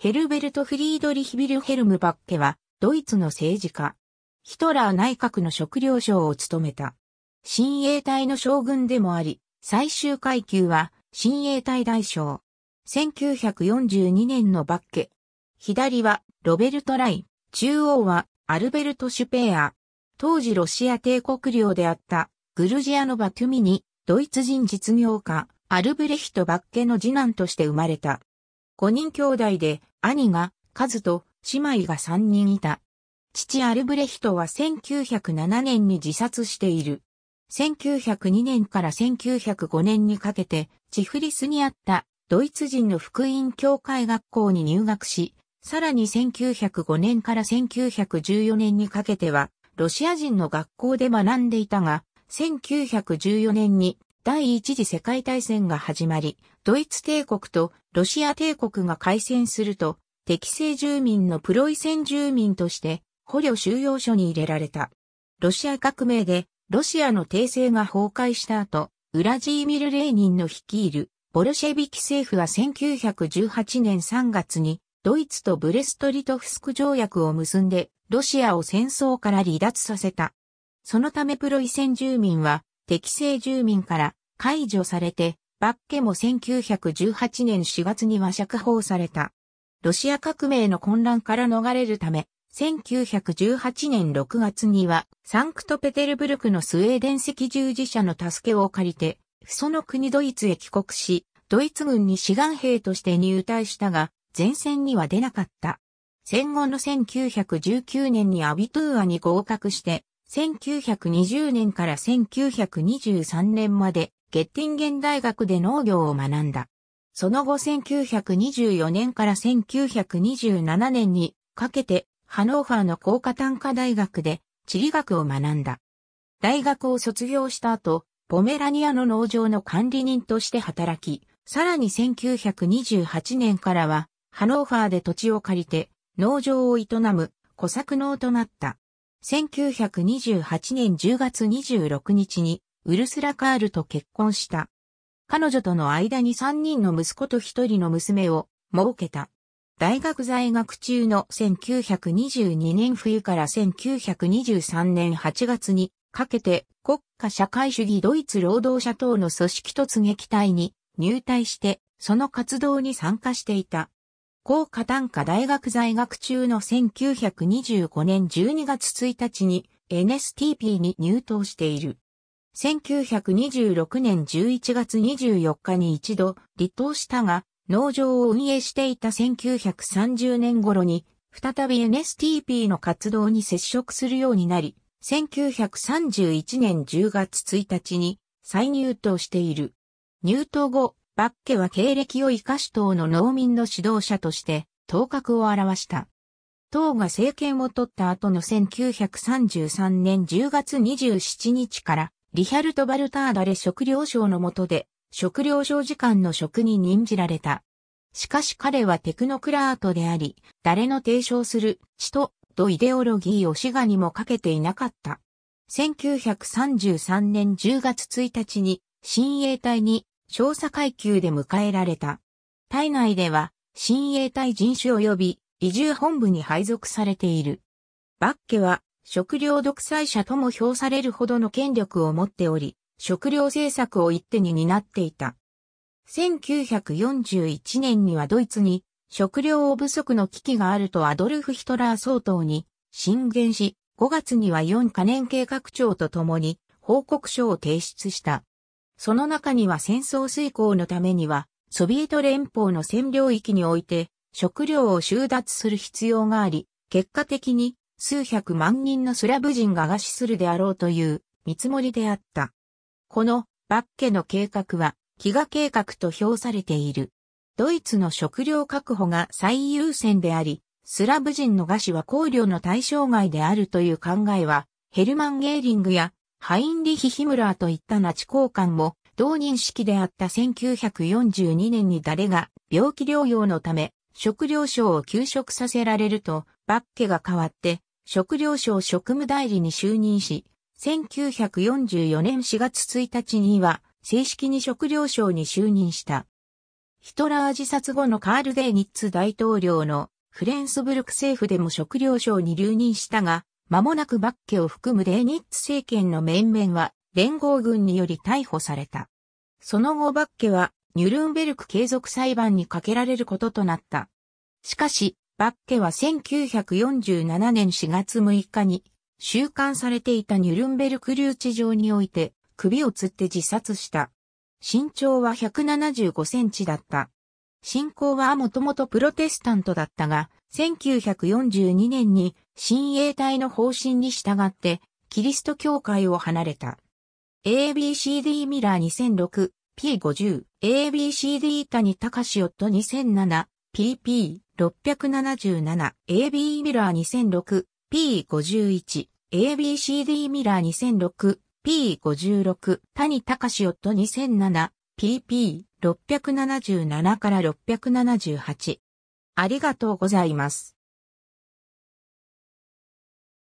ヘルベルト・フリードリヒ・ビルヘルム・バッケは、ドイツの政治家。ヒトラー内閣の食糧省を務めた。親衛隊の将軍でもあり、最終階級は、親衛隊大将。1942年のバッケ。左は、ロベルト・ライン。中央は、アルベルト・シュペア。当時ロシア帝国領であった、グルジアのバトゥミに、ドイツ人実業家、アルブレヒト・バッケの次男として生まれた。5人兄弟で、兄が、カズと、姉妹が3人いた。父アルブレヒトは1907年に自殺している。1902年から1905年にかけて、チフリスにあったドイツ人の福音教会学校に入学し、さらに1905年から1914年にかけては、ロシア人の学校で学んでいたが、1914年に第一次世界大戦が始まり、ドイツ帝国とロシア帝国が開戦すると、敵性住民のプロイセン住民として、捕虜収容所に入れられた。ロシア革命で、ロシアの帝政が崩壊した後、ウラジーミル・レーニンの率いる、ボルシェビキ政府は1918年3月に、ドイツとブレストリトフスク条約を結んで、ロシアを戦争から離脱させた。そのためプロイセン住民は、敵性住民から解除されて、バッケも1918年4月には釈放された。ロシア革命の混乱から逃れるため、1918年6月には、サンクトペテルブルクのスウェーデン赤十字社の助けを借りて、その国ドイツへ帰国し、ドイツ軍に志願兵として入隊したが、前線には出なかった。戦後の1919年にアビトゥーアに合格して、1920年から1923年までゲッティンゲン大学で農業を学んだ。その後1924年から1927年にかけてハノーファーの高科単科大学で地理学を学んだ。大学を卒業した後、ポメラニアの農場の管理人として働き、さらに1928年からはハノーファーで土地を借りて農場を営む小作農となった。1928年10月26日にウルスラ・カールと結婚した。彼女との間に3人の息子と1人の娘を設けた。大学在学中の1922年冬から1923年8月にかけて国家社会主義ドイツ労働者党の組織突撃隊に入隊してその活動に参加していた。高価単価大学在学中の1925年12月1日に NSTP に入党している。1926年11月24日に一度離党したが、農場を運営していた1930年頃に、再び NSTP の活動に接触するようになり、1931年10月1日に再入党している。入党後、バッケは経歴を生かし党の農民の指導者として頭角を表した。党が政権を取った後の1933年10月27日からリヒャルト・バルターダレ食糧省の下で、食糧省時間の職に任じられた。しかし彼はテクノクラートであり、誰の提唱する、血と、とイデオロギーを滋賀にもかけていなかった。1933年10月1日に、新衛隊に、少佐階級で迎えられた。体内では、新衛隊人種及び、移住本部に配属されている。バッケは、食料独裁者とも評されるほどの権力を持っており、食料政策を一手に担っていた。1941年にはドイツに食料不足の危機があるとアドルフ・ヒトラー総統に進言し、5月には4カ年計画長とともに報告書を提出した。その中には戦争遂行のためには、ソビエト連邦の占領域において食料を収奪する必要があり、結果的に数百万人のスラブ人が餓死するであろうという見積もりであった。このバッケの計画は飢餓計画と評されている。ドイツの食料確保が最優先であり、スラブ人の餓死は考慮の対象外であるという考えは、ヘルマン・ゲーリングやハインリヒ・ヒムラーといったナチ交換も同認識であった1942年に誰が病気療養のため食料省を休職させられるとバッケが代わって食料省職務代理に就任し、1944年4月1日には正式に食料省に就任した。ヒトラー自殺後のカール・デーニッツ大統領のフレンスブルク政府でも食料省に留任したが、間もなくバッケを含むデーニッツ政権の面々は連合軍により逮捕された。その後バッケはニュルンベルク継続裁判にかけられることとなった。しかし、バッケは1947年4月6日に収監されていたニュルンベルク留置場において首を吊って自殺した。身長は175センチだった。信仰はもともとプロテスタントだったが、1942年に親衛隊の方針に従ってキリスト教会を離れた。ABCD ミラー 2006P50ABCD 谷隆夫と 2007PP 677、AB ミラー 2006P51、ABCD ミラー 2006P56、谷隆史夫 2007PP677 から678。ありがとうございます。